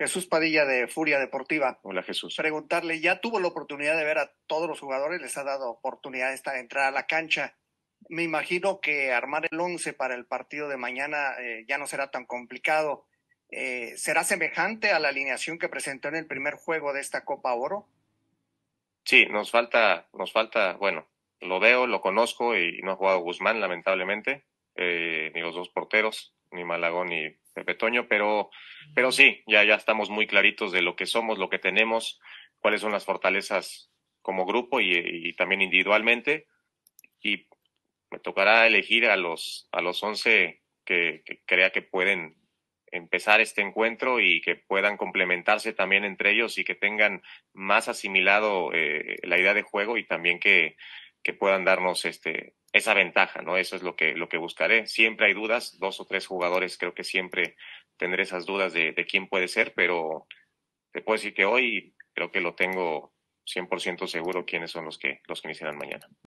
Jesús Padilla de Furia Deportiva. Hola Jesús. Preguntarle, ya tuvo la oportunidad de ver a todos los jugadores, les ha dado oportunidad esta de entrar a la cancha. Me imagino que armar el 11 para el partido de mañana eh, ya no será tan complicado. Eh, ¿Será semejante a la alineación que presentó en el primer juego de esta Copa Oro? Sí, nos falta, nos falta, bueno, lo veo, lo conozco y no ha jugado Guzmán, lamentablemente, eh, ni los dos porteros ni Malagón ni Pepe Toño, pero, pero sí, ya, ya estamos muy claritos de lo que somos, lo que tenemos, cuáles son las fortalezas como grupo y, también individualmente. Y me tocará elegir a los, a los 11 que, crea que pueden empezar este encuentro y que puedan complementarse también entre ellos y que tengan más asimilado eh, la idea de juego y también que, que puedan darnos este, esa ventaja, ¿no? Eso es lo que, lo que buscaré. Siempre hay dudas, dos o tres jugadores, creo que siempre tendré esas dudas de, de quién puede ser, pero te puedo decir que hoy creo que lo tengo 100% seguro quiénes son los que, los que iniciarán mañana.